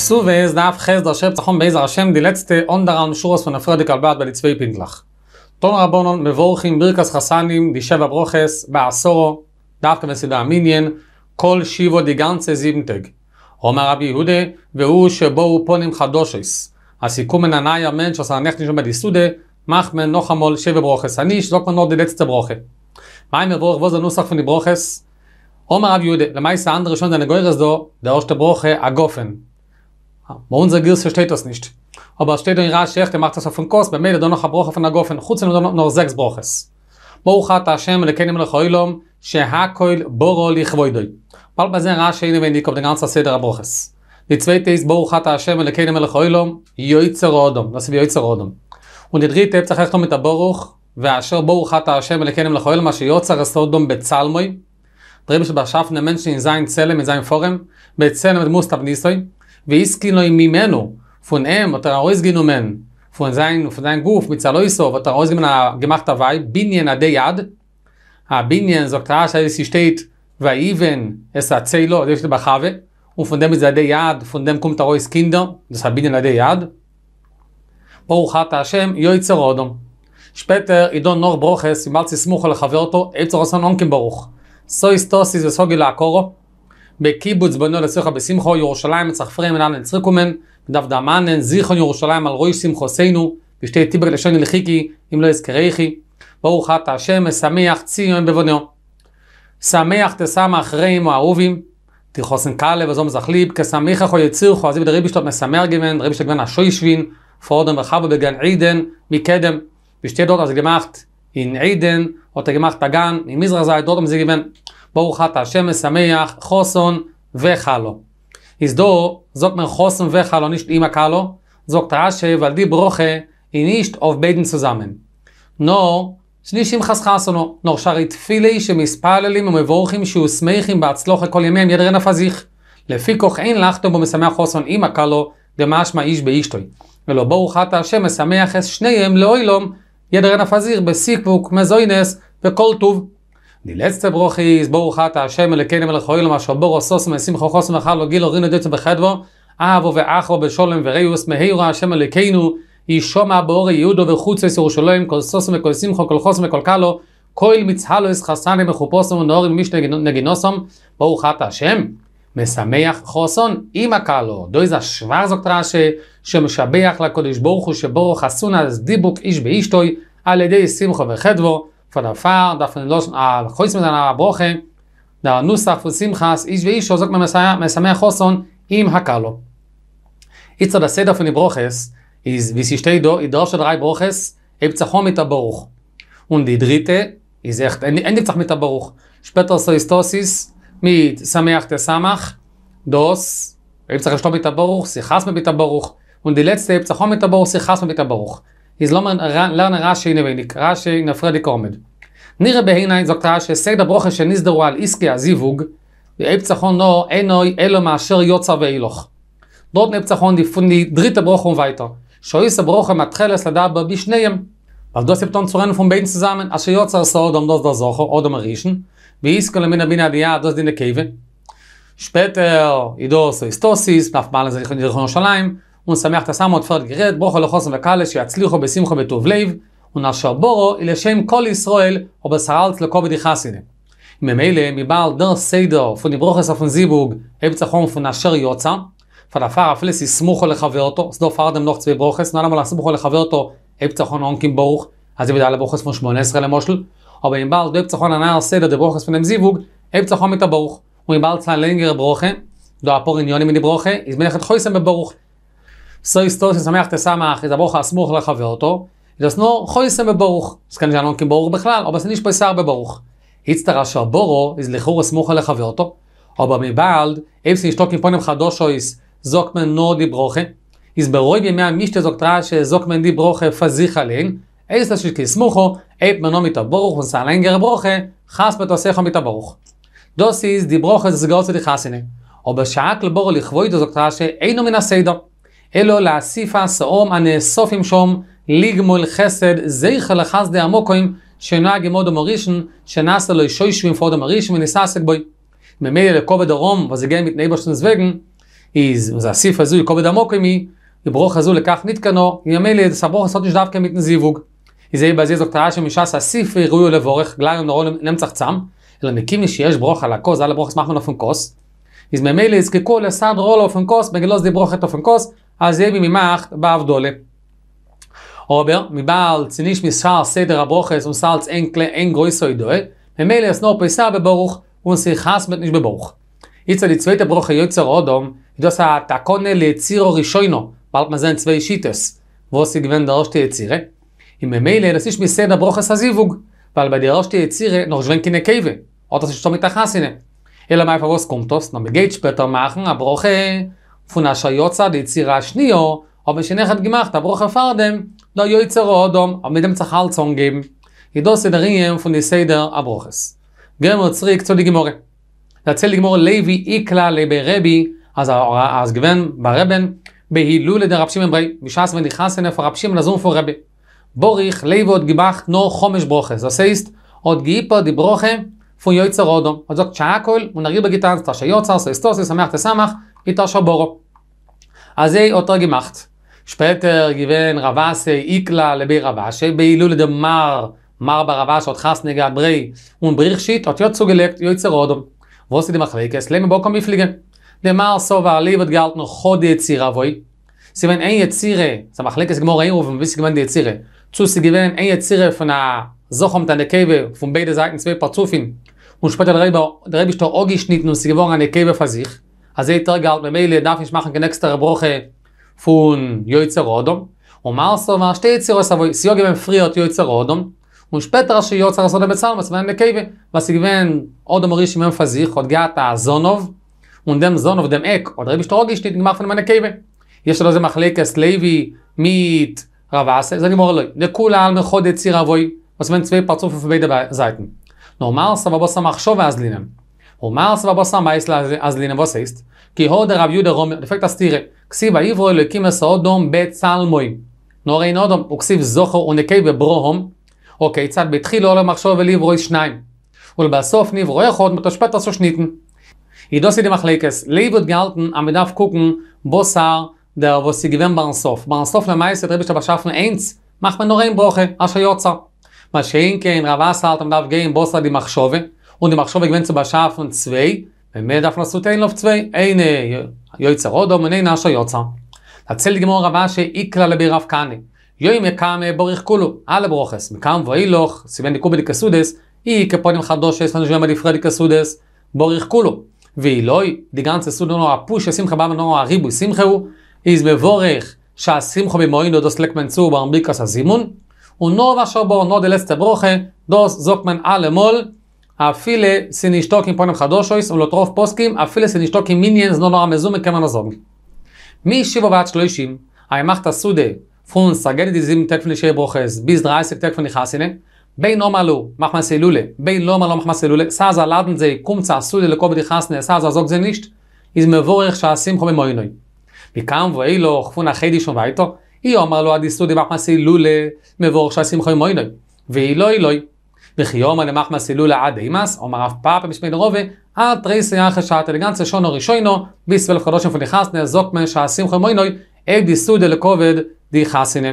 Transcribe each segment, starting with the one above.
ksuve es daf khaz da shep tkhon beizer shem di letzte on der am shuros von afrode kalbat bei zwei pindlach ton rabonon mevorchim birkas khasanim di sheva broches ba asoro daf kem sid a minien kol shivo di ganze sieben tag omar rab yude ve u shbo u ponim khadoshis asikum en anay a mentsh as anech er nishom di sude mach men noch amol sheva broches ani shlok Bei unser Gils versteht das nicht. Aber es steht in Rasch, echt, er macht das auf den Kost, bei mir hat er noch ein Bruch auf den Agofen, chutz und er noch, noch sechs Bruches. Mocha ta Hashem, le kenim lech oilom, she hakoil boro lich voidoi. Bald bei sein Rasch, hine, wenn ich auf den ganzen Seder ein Bruches. Die zweite ist, ואשר בואו חת השם לקנם לחויל מה שיוצר בצלמוי דרים שבשפנה מנשין זין צלם וזין פורם בצלם את ניסוי ואיסקין לו ממנו, פון אם, אותה רעוז גינומן, פון זיין פון דיין גוף, מצלוי סוף, אותה רעוז גינומן הגמחת הווי, ביניין עדי יד, הביניין זו קטרה שהיה סישתית, ואיבן, אס ציילו עדי שתי בחווה, ופון דם את עדי יד, פון דם קום את הרעוז קינדו, זה הביניין עדי יד, ברוך אתה השם, יו יצר אודום, שפטר, עידון נור ברוכס, ימלצי סמוך על חבר אותו, איצר עושה נונקים ברוך, סוי סטוסיס וסוגי בקיבוץ בנו לסוחה בשמחו ירושלים מצח פרם אלן נצריקומן דב זיכון ירושלים על רוי שמחו סיינו ושתי טיבר לשון לחיקי אם לא יזכריכי ברוך את השם משמח ציון בבונו שמח תסם אחרים או אהובים תיכוסן קלה וזום זכליב כשמח אחו יציר חועזיב דרי בשתות מסמר גמן דרי בשתות גמן השוישבין פורדן וחבו בגן עידן מקדם ושתי דות אז גמחת אין עידן או תגמחת הגן ממזרח זה הדות ברוך אתה השם משמח, חוסון וחלו. איזדו, זוק מר חוסן וחלו נישט אימא קלו, זוק תרשי ולדי ברוכה, היא נישט אוף ביידן סוזמן. נור, שליש עם חסחסונו, נור שרי תפילי שמספללים ומבורכים שהוא שמחים בהצלוחה כל ימיהם ידרן נפזיך. לפי כוך אין לחתום בו משמח חוסן אימא קלו, דמשמע איש באישתוי. ולא ברוך אתה השם משמח את שניהם לאוילום, ידרן נפזיך בסיפוק, מזוינס וכל טוב. די letzte בורך איז ברוך אתה השם אלוקינו מלך העולם אשר בור הסוס ומשים חוכוס ומחר אבו ואחו בשולם וראיוס מהירו השם אלוקינו ישומע באור יהודו וחוץ אס ירושלים כל סוס וכל שמחו כל חוס וכל קלו כל מצהלו אס חסני מחופוסם ונאורים מיש נגינוסם ברוך חוסון אימא קלו דויזה שוואר זוק טרשה שמשבח לקודש ברוך הוא שבורו חסון אז דיבוק איש באישטוי על ידי שמחו von der Fahr, darf man losen, ah, kreuz mit einer Woche, da Nussach von Simchas, ich wie ich, so sagt man, man ist mehr Chosson, im Hakalo. Jetzt hat das Seder von der Bruches, ist, wie sie steht da, in der Orsche drei Bruches, eb zacho um mit der Baruch. Und die dritte, ist echt, endlich zach mit der Baruch. Später so ist das, ist, mit Sameach der Samach, das, eb zacho mit der Baruch, sie chasme mit is lo man lerne rashe in wenig rashe in afredik omed nire behinein zogt rashe seg der broche she nis der wal iske azivug de epzachon no enoy elo ma sher yotza veiloch dort nepzachon di fun di dritte broche un um weiter shoyse der broche matkhel es lada ba bishneyem Weil du hast eben zuhören von beiden zusammen, als ihr jetzt so, dann das da Sache, oder mal riechen, wie ist es, wenn ihr mir die Jahre, das in der Käfe, später, ihr da so ist ונשמח את הסמו תפארת גרד, ברוכו לחוסן וקאלה שיצליחו בשמחו בטוב לב, ונאשר בורו לשם כל ישראל, ובשרלץ לכובד יחסידה. ממילא מבעל דר סיידר, פוניברוכס אפונזיבורג, אבצע חום פונאשר יוצא, פלאפר אפלס יסמוכו לחבר אותו, סדו פרדם נוח צבי ברוכס, נעלם על הסמוכו לחבר אותו, אבצע חום אונקים ברוך, אז יבדל ברוכס פון עשרה למושל, aber im Bald bleibt sich an einer Seite der Bruch זיבוג, אבצע חום hebt sich mit der Bruch. Und im Bald sein längere Bruche, da ein paar Unionen so ist das, ich sage, ich sage, ich sage, ich sage, ich sage, ich sage, das nur khoisem beburg es kann ja noch kein beburg beklar aber es nicht bei sar beburg hitz der rasha boro is lekhur smokh lekh veoto aber mi bald ems nicht stocken von dem khadosh is zogt man no di broche is beroy bi mehr mischte zogt ra she zogt man di broche fazich alen es אלו לאסיפה סאום הנאסופים שום ליגמול חסד זכר לחסדי עמוקוים שנהג עם אודם הראשון שנעשה לו אישו ישווים פה אודם הראשון וניסה עסק בוי. ממילא לכובד הרום וזה גם מתנאי בשן זווגן איז זה אסיף הזו יכובד עמוקוים היא יברוך הזו לכך נתקנו ימילא זה סברוך לעשות יש דווקא מתנזיבוג. איזה יהיה בזיז דוקטרה שמשעה סאסיף ראויו לבורך גלעיון נורא נמצחצם אלא מקימי שיש ברוך על הכוס על הברוך אסמך מנופן כוס. איז ממילא יזקקו לסעד רולו אופן כוס בגלוס די ברוכת אופן כוס אז זה ממימחת באב דולה. אובר, מבעל ציניש מסחר סדר הברוכס ומסלץ אין כלי אין גרויסו ידוי, ממילא אסנור פריסה בברוך ונסי חס בית ניש בברוך. יצא לצווי את הברוכה יוצר אודום, ידוס התקונה לצירו רישוינו, בעל מזן צווי שיטס, ועושי גוון דרושתי יצירה. אם ממילא נסיש מסדר ברוכס הזיווג, ועל בדרושתי יצירה נורשוון כנה קייבה, עוד עושה שתום איתה חסינה. אלא מה יפה ווס קומטוס, נו מגייט שפטר מאחן, הברוכה... פון אַ שייצער די צירה שניו, אבער שנחת גמאַכט, אַ ברוך פארדעם, דאָ יויצער אדום, אַ מיט דעם צחל צונג געבן. ידוס דריים פון די סיידער אַ ברוכס. גיימו צריק צו די גמור. דאָ צל גמור לייבי איקלא לברבי, אז אַ אַז געווען ברבן בהילול דער רבשים מבריי, משאס ווען די חסן פון רבשים נזום פון רב. בוריך לייבוד גמאַכט נו חומש ברוכס. דאָ זייסט, אַד גיפּ די ברוכע פון יויצער אדום. אַזאַק צאַקול, און נריב it a shaboro az ei oto gemacht später gewen ravase ikla le bi ravase bi lul de mar mar bi ravase ot khas nega brei un brich shit ot yot zugelegt yot zerod was sie demach weges lem bo kom ifligen de mar so va livet galt no khod yetzira voy sieben ein yetzire samach lekes gmor ein un bis gemand yetzire zu sie gewen ein yetzire von a zochom tan de kebe von beide un später der rebe der rebe sto ogi schnitten un sie gewon eine אז זה יותר גלט ממילא דף יש מחן כנקסט הרברוכה פון יויצר אודום ומר סומר שתי יצירו סבוי סיוג אם הם פריות יויצר אודום ומשפט ראשי יויצר הסודם בצל מצוון נקייבי וסגוון אודום ריש אם הם פזיך עוד גאת הזונוב ונדם זונוב דם אק עוד רבי שטרוגי שתי נגמר פן מנקייבי יש לו זה מחלק סלייבי מיט רבאסה זה נמור לוי נקולה על מחוד יציר אבוי וסמן צבי פרצוף ובידה בזייטן נורמר סבבו סמח שוב אז לינם Und maß war bossa meisla as lin was ist. Ki ho der rab jude rom, defekt das tire. Ksi va ivro le kim es odom bet salmoi. No rein odom uksiv zocho un kei be brohom. Okay, tsad betkhil ole machshov ve livro is shnaim. Ul basof niv roy khot mit tspat as shniten. I dos ide galten am bedarf gucken, der was gewen ban sof. Ban sof le meise trebe shtab eins. Mach man no rein broche as yotza. Ma schenken, ravas halt gein bossa di machshove. Und im Achschobe gewinnt zu Bascha von 2, wenn mir darf לעשות אין לוף צווי, אין יויצר הודו מנין אשר יוצר. הצל גמור רבה שאיקלה לבי רב קני, יוי מקם בורך כולו, אללה ברוכס, מקם ואילוך, סיבן דיקו בדיקסודס, אי כפונים חדוש יש לנו שם בדפרי דיקסודס, בורך כולו. ואילוי דיגן ססודו נורא פוש שמחה בא ונורא ריבוי שמחה הוא, איז מבורך שהשמחו במועינו דוס לקמן צור ברמביקוס הזימון, ונורא שבו נודלס תברוכה דוס זוקמן אללה מול, אפילו סינישטוק עם פונים חדושויס ולטרוף פוסקים, אפילו סינישטוק עם מיניאנס לא נורא מזומי כמה נזוג. מי שיבו ועד שלושים, הימחת סודי, פון סגדי דיזים טקפני שיהיה ברוכס, ביז דרייסק טקפני חסינה, בין לא מלו, מחמס אילולה, בין לא מלו, מחמס אילולה, סעזה לדן זה קומצה סודי לקובד יחסנה, סעזה זוג זה נישט, איז מבורך שעשים חומי מוינוי. וכאן ואילו, חפון החידי שום ואיתו, היא אומר לו עדי סודי מחמס אילולה, מבורך שעשים חומי מוינוי. ואילוי, אילוי, אילוי בחיום אני מחמא סילולה עד אימס, אומר אף פאפה משמיד רובי, אל תריסי יחד שעת אלגנציה שונו רישוינו, ביסבל חדוש אם פניחס נעזוק מן שעשים חמוינוי, אי דיסו דה לכובד די חסיני.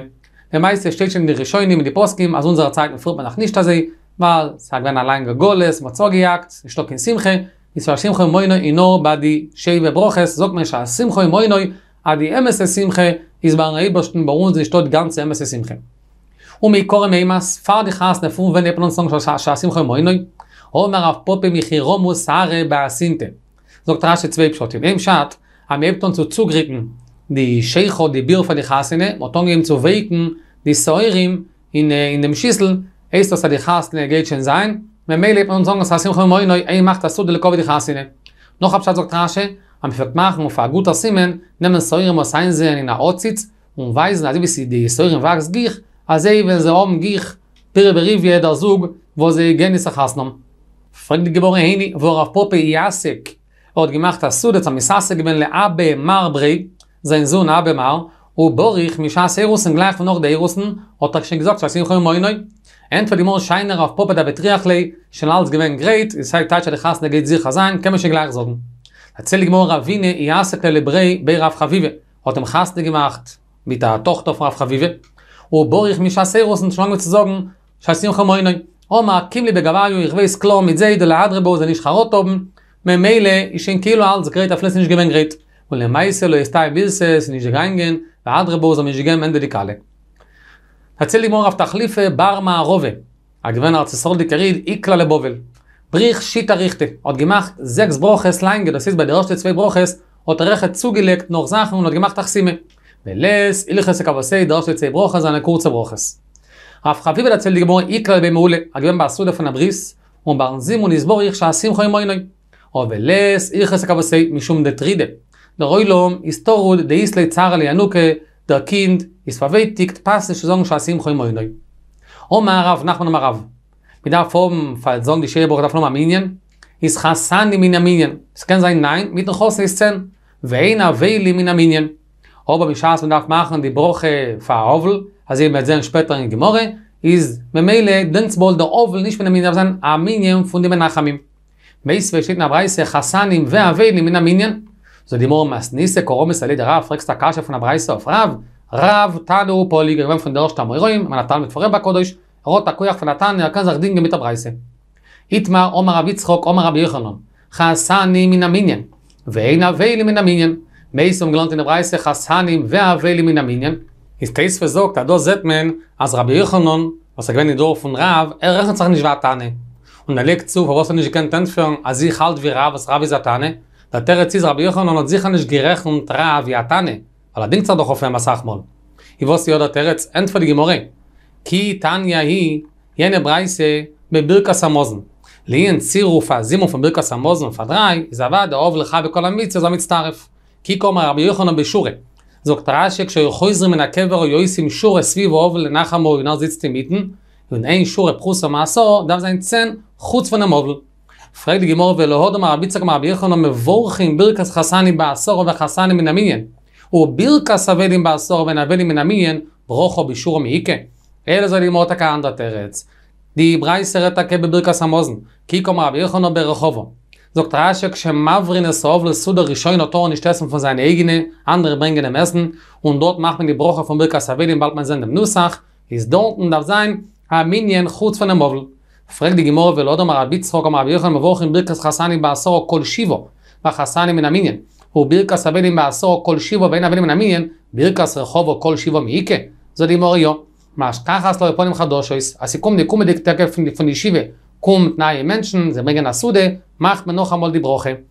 למייס יש שתי שני רישוינים די פוסקים, אז אונזר צייק מפרוט מנכניש את הזה, מל סגבן עליין גגולס, מצוגי אקט, שטוקין שמחה, ביסבל שעשים חמוינוי אינו בדי שי וברוכס, זוק מן שעשים חמוינוי, עדי אמס השמחה, איזבר נאי בשטן ברונז, נשתות גנצה אמס השמחה. Und קורם kommen mir די fahr dich aus, ne fünf, wenn ihr plan song, schaßim choy moinoi. Omer auf Poppe mich hier rum, muss haare bei Asinte. Sogt rasche zwei Pschotten. Im Schad, am Ebton zu zugritten, die Scheicho, די Bier von dich hasene, und dann eben zu weiten, die Säurem in, in dem Schüssel, ist das, die hasene geht schon sein. Mir mehle ebton song, schaßim choy moinoi, ein macht das so, die Lekowi dich hasene. Noch ab Schad, sogt rasche, am Fert machen, auf ein guter Simen, nehmen אז זה אם זה גיח פירה בריב יד זוג וזה יגן יסח אסנם. פרק די גבורי היני ורב פופי יעסק עוד גמחת הסוד את המסעסק בן לאבא מר ברי זה אינזון אבא מר הוא בוריך משעס אירוסן גלייך ונוח די אירוסן עוד תקשי גזוק שעשים חוי מוינוי אין תפה דימור שיינר רב פופי דבטריח לי של אלץ גבן גרייט יסי תאי שדכס נגיד זיר חזן כמה שגלייך זוגן. הצל לגמור רביני יעסק ללברי בי חביבה עוד תמחס דגמחת ביטה תוך תוף רב חביבה wo borich mich aseros und schwang zu sagen, schas ihm kommen nein. Oh ma kimli be gavayu ich weis klo mit zeid la adre bo zani schharot ob. Me mele ich in kilo als greit auf lesen gegeben greit. Und le meise lo ist ein bisses ni gegangen, la adre bo zani gegeben ende die kale. Hatzel di morgen auf rove. A gewen di karid ikla le bovel. Brich shit richte. Od broches lange, das ist bei der zwei broches, hat er recht zugelegt noch ולס, איליכס הקבוסי, דרוש לצי ברוכס, אנא קורץ הברוכס. רב חביב אל הצל דגמור איקל בי מעולה, הגבים בעשו דפן הבריס, ומברנזים ונסבור איך שעשים חוי מוינוי. או ולס, איליכס הקבוסי, משום דטרידה. דרוי לום, היסטורוד, דאיס לי צער על ינוקה, דרקינד, יספבי תיק תפס לשזון שעשים חוי מוינוי. או מערב, נחמן מערב. מידה פום, פלזון דשאי בורד אפלום המיניין, חסן מן המיניין, סכן זין נין, מתנחוס לסצן, ואין אבי לי מן aber wie schaß man darf machen die broche verhovel also mit sehr später in gemorge is memele dens bol der ovel nicht wenn mir sagen a minium von dem nachamim meis we steht na reise hasanim ve avel in mina minien so die mor mas nise koromes ale der afrexta kasche von der reise rav rav tanu poligram von der stamoyrim man tal mit forem bakodesh rot von tan ja kaz mit der itma omar avitzchok omar rab hasanim mina minien ve meis um glant in der reise hasanim ve aveli min aminen is tays versorgt da zet men as rab yochanan was gewen in dorf von rav er rechn sach nich wat tane und er legt zu was nich kan tant fern as ich halt wie rav as rav is tane da ter tsiz rab yochanan rav ya tane aber ding tsad doch auf em sach ki tan ya hi yene breise mit birka lein zirufa zimu von birka samozen fadrai zavad ov bekol amitz zamitz כי קומר רבי יוחנן בשורה. זוקט רשי כשחויזרים מן הקבר יויסים שורה סביב אוב לנחם או ינר זיצתי מיתן, ונאין שורה פחוס המעשור, דם זה אינצן חוץ פן המובל. פרד גימור ולהוד אמר רבי צק מרבי יוחנן מבורכים בירקס חסני בעשור וחסני מן המיין. ובירקס אבדים בעשור ונאבדים מן המיין, ברוכו בשורה מהיקה. אלה זה לימור תקה אנדרת די ברייסר את הקה בבירקס המוזן, כי קומר רבי ברחובו. Sogt Rashi, kshe mavrin es sovle su der Rishoyin otor nicht essen von seinen Egini, andere bringen dem Essen, und dort macht man die Brüche von Birka Savelin, bald man sind im Nussach, is donten darf sein, ha minien chutz von dem Mavl. Freg die Gimorre, will odom Rabi Zvok, am Rabi Yochan, mavoch in Birka Chassani baasor kol Shivo, va Chassani min Aminien, hu Birka Savelin baasor kol Shivo, vein Avelin min Aminien, Birka Srechovo kol Shivo mi kommt neue Menschen, sie bringen das Sude, macht man noch einmal die Brüche.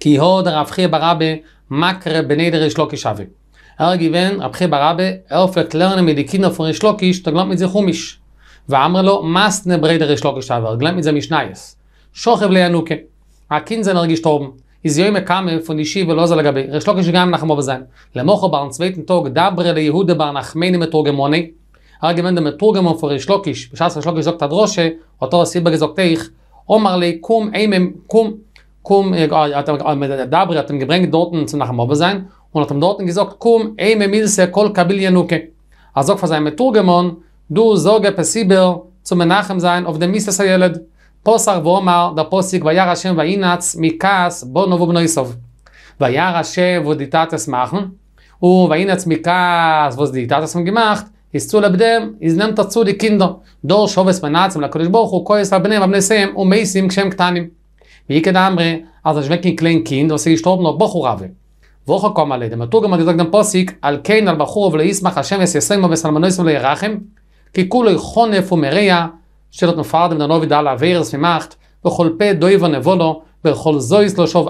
Ki ho der Rav Chir Barabe, makre benedere Schlokisch habe. Er gewinnt, Rav Chir Barabe, er fährt mit den Kindern von Schlokisch, da er mit sich Humisch. ואמר לו, מס נברי דרי שלוקש תעבר, גלם את זה משנייס. שוכב לי ענוקה. הקינזה נרגיש טוב. איזיו עם הקאמה, פונישי ולא זה לגבי. רשלוקש גם נחמו בזן. למוחו בר נצווית נתוג, דברי ליהודה בר נחמני הרי גמנדה מתורגמון פורי שלוקיש, בשעשר שלוקיש זוקת הדרושה, אותו הסיבה גזוקת איך, אומר לי, קום אימם, קום, קום, אתם דברי, אתם גברנג דורטן צנח המובה זין, und hat ihm dort gesagt, komm, ey, mir milse, kol kabil januke. Er sagt von seinem Turgemon, du sorge passibel zu menachem sein auf dem Mises Hayeled. Posar vomar, der Posig, vayar Hashem mikas, bono vubno isov. Vayar Hashem, machen, und vayinatz mikas, wo die Tates haben gemacht, ist zu lebdem, ist nehmt dazu die Kinder. Dor schoves menatzem la kodesh boruch, hoko es abnehm, abnesem, um meisim, kshem ktanim. Wie ikad amre, als er schwecki klein kind, was er gestorben hat, bochur ave. Woche kom alle, dem atur gemat gesagt dem Possig, al kein al bachur ave leismach, ha shemes yesengmo vesalmanoisem leirachem, ki kulo ichonef umereya, שלט נפרדם דה נובי דה להווירס ממחת, וכל פה דוי ונבולו, וכל זויס לא שוב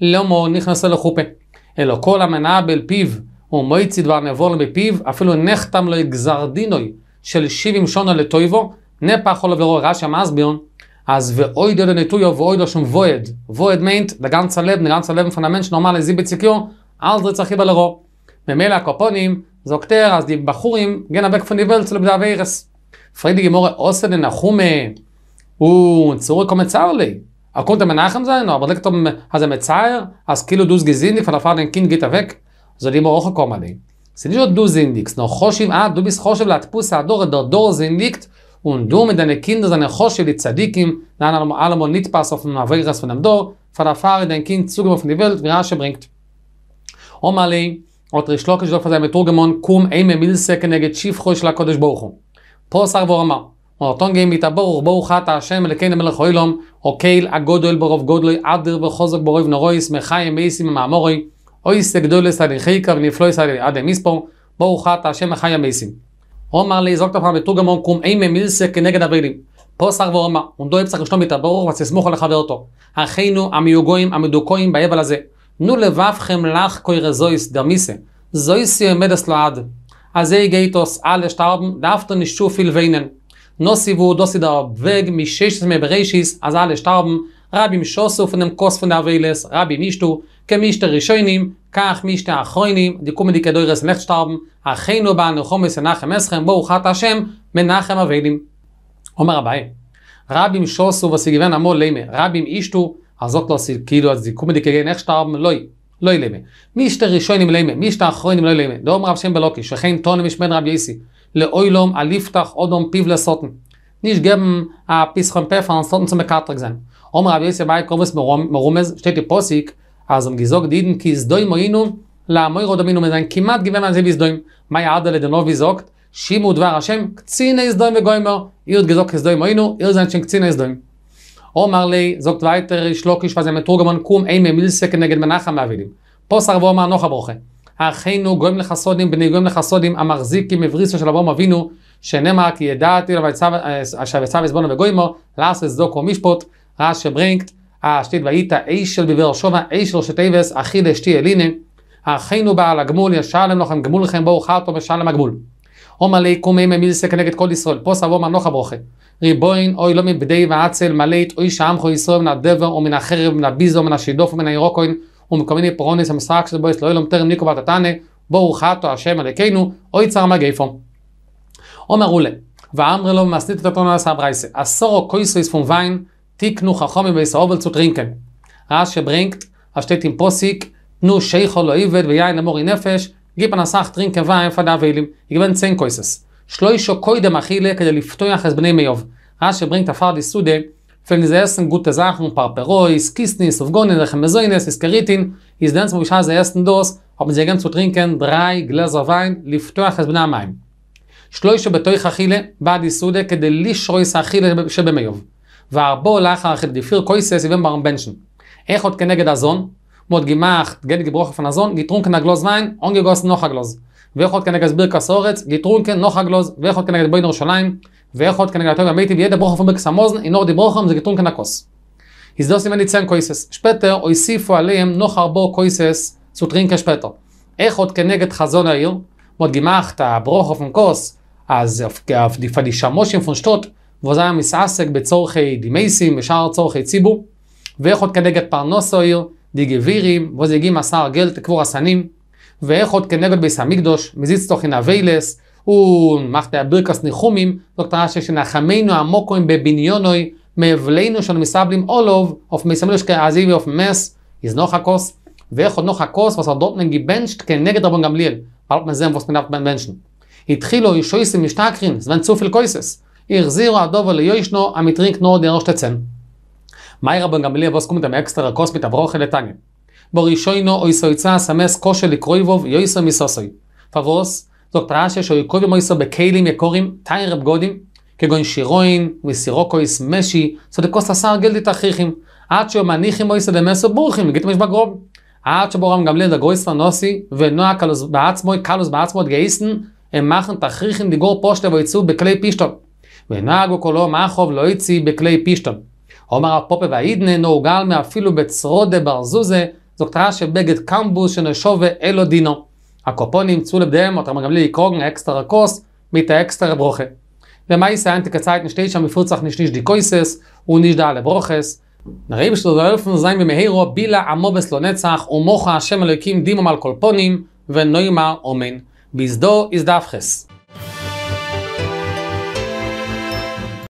לא מור נכנסה לחופה. אלא כל המנעה בל פיו, ומויצי דבר נבול מפיו, אפילו נחתם לו גזר של שבעים שונה לטויבו, נפחו לו ורואה רשע מסביון, אז ואוי דודו נטויו ואוי דו שום ווייד, ווייד מיינט, דגן צלב, נגן צלב מפנמנט שנורמל לזי בציקיו, אל זה צריך לרוא. ממילא הקופונים, זוקטר, אז די בחורים, גן הבק פניבל צלב דה ואירס. פרידי גימורי אוסן נחום, Er konnte mir nachher sein, aber legt ihm, als er mit Zeier, als Kilo du es gesehen, die von der Vater ein Kind geht er weg, so חושב, immer auch gekommen sind. Es ist nicht nur du sindigst, nur Choshim, ah, du bist Choshim, lat Pusse, ah, dore, dore, dore sindigt, und du mit deinen Kindern, seine Choshim, die Zadikim, nein, allemal, allemal, nicht pass auf dem Avegras von dem Dor, von ונותן יתבורך ברוך אתה השם המלך מלך או אוקייל הגודל ברוב גודלוי עדר וחוזק ברוב נורויס מחיים מייסים מאמורוי אויס גדולס לסעדי חיקה ונפלויס על עד מספו ברוך אתה השם מחיים מייסים. אומר לי זוקת פעם בתורגמון קום אימי מילסה כנגד הברילים. פוסח ורומא, ונדו יפסח לשלום יתבורך ותסמוך על חברתו. אחינו המיוגויים המדוכויים באבל הזה. נו לבבכם לך קוירא זויס דמיסה. זויסי יעמד לעד. אז איגייטוס גייטוס שטרבן דאפטו נשוף אל ויינן. Nossi wo, das ist der Weg, mich schächt mir bereichis, als alle starben, Rabbi Mishosu von dem Kost von der Aveles, Rabbi Mishtu, ke Mishtu Rishoinim, kach Mishtu Achoinim, die kommen die Kedoires nicht starben, Achenu ba Nuchomis in Nachem Eschem, bo uchat Hashem, men Nachem Avelim. Omer Rabbi, Rabbi Mishosu, was sie gewinnen amol leime, Rabbi Mishtu, azot lo si kido, als die kommen die Kedoires nicht starben, loi, loi le אליפטח a liftach odom piv le sotten. Nisch geben a pischon pefer an sotten zum bekatrig sein. Om rabi es jabai kovus merumez, steht die Posik, as um gizog diden ki zdoi moinu, la moi rodominu mezain, kimat שימו דבר השם, קצינה יזדוים וגוימר, אירת גזוק יזדוים אינו, אירת זן שם קצינה יזדוים. אומר לי, זוקת ויתר, שלוק ישפה זה קום אימי מילסק נגד מנחם מעבידים. פוסר ואומר נוחה ברוכה. אחינו גויים לך סודים, בני גויים לך סודים, המחזיק עם הבריסו של אברום אבינו, שנאמר כי ידעתי לו אה, אשר יצא עזבונו וגוימו, לעש לצדוקו משפוט, רעש שברינקט, השתית והיית אישל בבאר שובע, אישל שתיבס, אחי דשתי אליני, אחינו בעל הגמול, ישלם לכם גמול לכם, ברוך חרטו ושלם הגמול. עומר לי קומי ממילסה כנגד כל ישראל, פוס ואומר נוחה ברוכה. ריבוין אוי לא מבדי ועצל מלא את אוי שעמכו ישראל מן הדבר ומן החרב ומן הביזו ומן השידוף ומן הירוקוין ומקומני um פרונס המשחק של בויס לאילום טרם ניקו ותתנה, בואו חתו השם עליכנו, אוי צר מגיפו. עומר אולה, ואמרי לו במסנית את אותנו עשה ברייסה, אסורו קויסויס פום תיקנו חכומי בויס אובל צו טרינקן. ראש שברינקט, השתית עם פוסיק, תנו שייכו לא עיבד ויין למורי נפש, גיפה נסח טרינקן ויין פדה ואילים, יגבן צן קויסס. שלוישו קוידם אכילה כדי לפתוח את בני מיוב. ראש wenn sie essen gute Sachen, paar Perois, Kisnis, Ufgoni, Lechem, Mezoines, Iskeritin, ist dann zum Beispiel sie essen das, haben sie gern zu trinken, drei Gläser Wein, liftoach es bin am Heim. Schleusche betoi chachile, bad die Sude, kede lischroi sachile, schebe meyov. Warbo lachar achil, die vier Koise, sie wimbar am Benschen. Echot er kenegged Azon, mod gemacht, gen gebrochen von Azon, getrunken a Gloss Wein, ongegossen noch a Gloss. Wechot kenegged Birka Soretz, getrunken noch a Gloss, wechot kenegged Boi Nerushalayim, wer hat keine Gatoga mit wie der Brocher von Bexamosen in Nord Brocher haben sie getrunken nach Kos. Ist das immer die Zehn Koises. Später oi sie vor allem noch arbo Koises zu trinken später. Er hat keine Gat Chazon Eir, wird gemacht der Brocher von Kos, als auf, auf die Fadi Shamoshim von ואיך עוד כנגד פרנוס אויר, די גבירים, וזה הגיעים עשר גל תקבור הסנים, ואיך עוד כנגד ביס המקדוש, מזיץ תוכן und macht der Birkas Nechumim, sagt der Rasche, שנה חמינו עמוקוים בבניונוי, מבלינו שאנו מסבלים אולוב, אוף מסמלו שכה עזי ואוף מס, איז נוח הכוס, ואיך עוד נוח הכוס, ועשה דוטנן גיבנשט כנגד רבון גמליאל, פלט מזם ועוס מנף בן בנשן. התחילו יושויסים משתקרין, זמן צופל קויסס, איחזירו הדובו ליוישנו, המטרינק נור דירוש תצן. מהי רבון גמליאל ועוס קומית המאקסטר הכוס מתברוך אל איתנים? בו ראשוינו או יסויצה סמס כושל לקרויבוב יויסו מסוסוי. פבוס, זאת רעשיה שהיו קובי מויסו בקיילים יקורים, תאיר בגודים, כגון שירוין, מסירוקויס, משי, סודקוס עשר גלדית אחריכים, עד שהוא מניחי מויסו דמסו בורכים, מגיד משבא גרוב. עד שבורם גם לידה גויסטר נוסי, ונוע קלוס בעצמו, קלוס בעצמו את גייסטן, הם מחן תכריכים דיגור פושטה ויצאו בכלי פישטון. ונהגו קולו מחוב לא יצאי בכלי פישטון. עומר הפופה והידנה נורגל מאפילו בצרודה ברזוזה, זוקטרה שבגד קמבוס שנשובה אלו הקופונים צולב דם, אותם מגמלי לקרוגן אקסטרה כוס, מיטה אקסטרה ברוכה. למעשה אין תקצית נשתית שם מפוצח נשניש דיקויסס, ונשדה לברוכס. נראה בשביל זה אלפון זין במהירו, בילה עמו בסלו נצח, ומוכה השם אלוקים דימום על קולפונים, ונוימה אומן. בזדו איזדפחס.